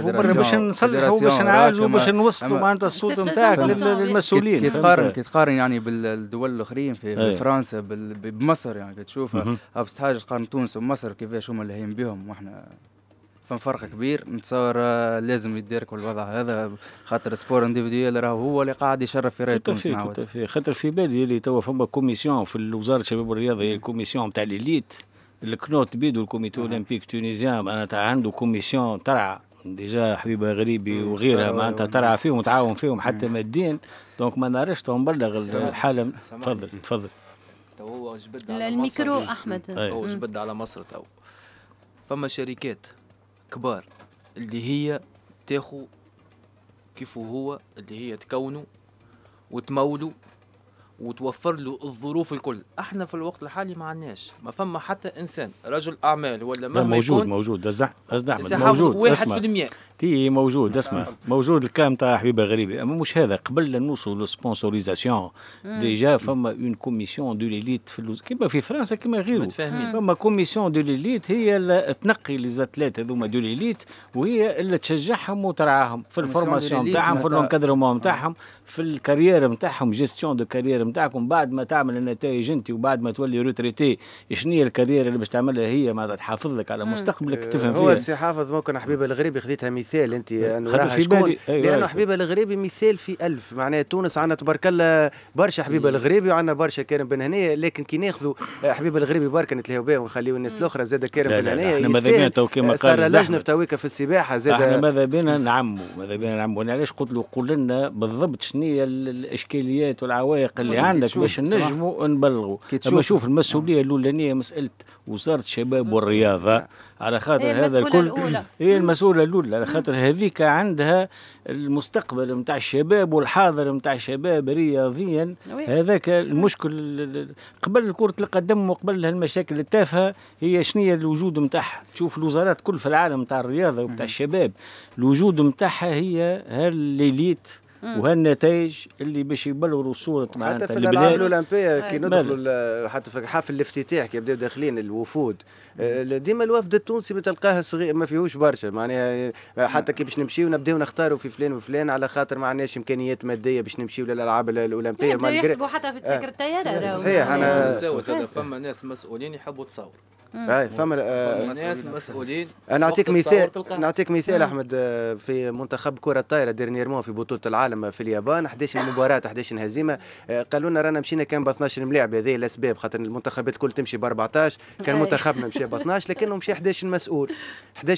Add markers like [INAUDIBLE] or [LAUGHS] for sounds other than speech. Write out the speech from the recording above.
هما باش نصلحوا باش نعالجوا باش نوصلوا معناتها الصوت نتاعك للمسؤولين كي تقارن كي تقارن يعني بالدول الاخرين في فرنسا بمصر يعني تشوف ابسط حاجه تقارن تونس ومصر كيفاش هما اللي هين بهم واحنا فما فرق كبير نتصور آه، لازم يتداركوا الوضع هذا خاطر سبور انديفيديوال راه هو اللي قاعد يشرف في رايه تونس نعاود خاطر في بالي اللي توا فما كوميسيون في وزاره الشباب والرياضه هي الكوميسيون نتاع الاليت الكنوت بيدو الكوميتي اولمبيك تونيزيان معناتها عنده كوميسيون ترعى ديجا حبيبه غريبي وغيرها معناتها ترعى فيهم وتعاون فيهم حتى ماديا دونك ما نعرفش تو نبلغ الحاله تفضل تفضل هو جبد على الميكرو مصر احمد هو جبد على مصر تو فما شركات كبار اللي هي تاخو كيف هو اللي هي تكونه وتمولوا وتوفر له الظروف الكل احنا في الوقت الحالي ما عندناش ما فما حتى انسان رجل اعمال ولا مهما موجود يكون موجود أزدح أزدح موجود واحد في تي موجود اسمع نعم. موجود الكام تاع حبيبه غريبه اما مش هذا قبل نوصل نوصلوا للسبونسوريزاسيون ديجا فما اون كوميسيون دو ليليت في كيما في فرنسا كيما غيره فما كوميسيون دو ليليت هي اللي تنقي لي زاتليت هذوما دو ليليت وهي اللي تشجعهم وترعاهم في الفورماسيون آه. نتاعهم في الانكادرمون نتاعهم في الكاريير نتاعهم جيستيون دو كاريير نتاعكم بعد ما تعمل النتائج انت وبعد ما تولي روتريتي شنو هي الكارير اللي باش تعملها هي ما تحافظ لك على مستقبلك تفهم أه، فيها هو السي حافظ ممكن حبيبه الغريبي خذيتها مثال انت انه أيوة، لانه أيوة. حبيبه الغريبي مثال في الف معناها تونس عندنا تبارك الله برشا حبيبه الغريبي وعندنا برشا كرم بن هنيه لكن كي ناخذوا حبيبه الغريبي برك نتلاهوا به ونخليو الناس الاخرى زاد كرم بن هنيه احنا ماذا بينا تو كما قال صار لجنه تويكا في السباحه زاد احنا ماذا بينا نعموا ماذا بينا نعموا انا يعني علاش قلت له قول لنا بالضبط شنو هي الاشكاليات والعوائق اللي عندك باش نجموا نبلغوا اما شوف المسؤوليه آه. الاولانيه مساله وزاره الشباب والرياضه آه. على خاطر هذا الكل الأولى. هي المسؤوله الاولى على خاطر هذيك عندها المستقبل نتاع الشباب والحاضر نتاع الشباب رياضيا هذاك المشكل قبل كره القدم وقبل هالمشاكل التافهه هي شنو الوجود نتاعها تشوف الوزارات كل في العالم نتاع الرياضه وبتاع الشباب الوجود نتاعها هي هالليليت وهالنتائج اللي باش يبلوروا صوره معناتها حتى في الالعاب الاولمبيه كي ندخلوا حتى في حفل الافتتاح كي يبداوا داخلين الوفود آه، ديما الوفد التونسي بتلقاه صغير ما فيهوش برشا معناها آه، حتى كي باش نمشيو نبداو نختاروا في فلان وفلان على خاطر ما عندناش امكانيات ماديه باش نمشيو للالعاب الاولمبيه ما يحسبوا حتى في تذاكر آه، الطياره صحيح انا فما ناس مسؤولين يحبوا تصوروا اي فما الناس آه، المسؤولين انا اعطيك مثال نعطيك مثال احمد آه، في منتخب كره الطايره ديرنيرمون في بطوله العالم في اليابان 11 مباراه 11 هزيمه آه، قالوا لنا رانا مشينا كان ب 12 ملاعب هذه الاسباب خاطر المنتخبات الكل تمشي ب 14 كان إيه. منتخبنا مشى ب 12 [LAUGHS] لكنه مشى 11 مسؤول 11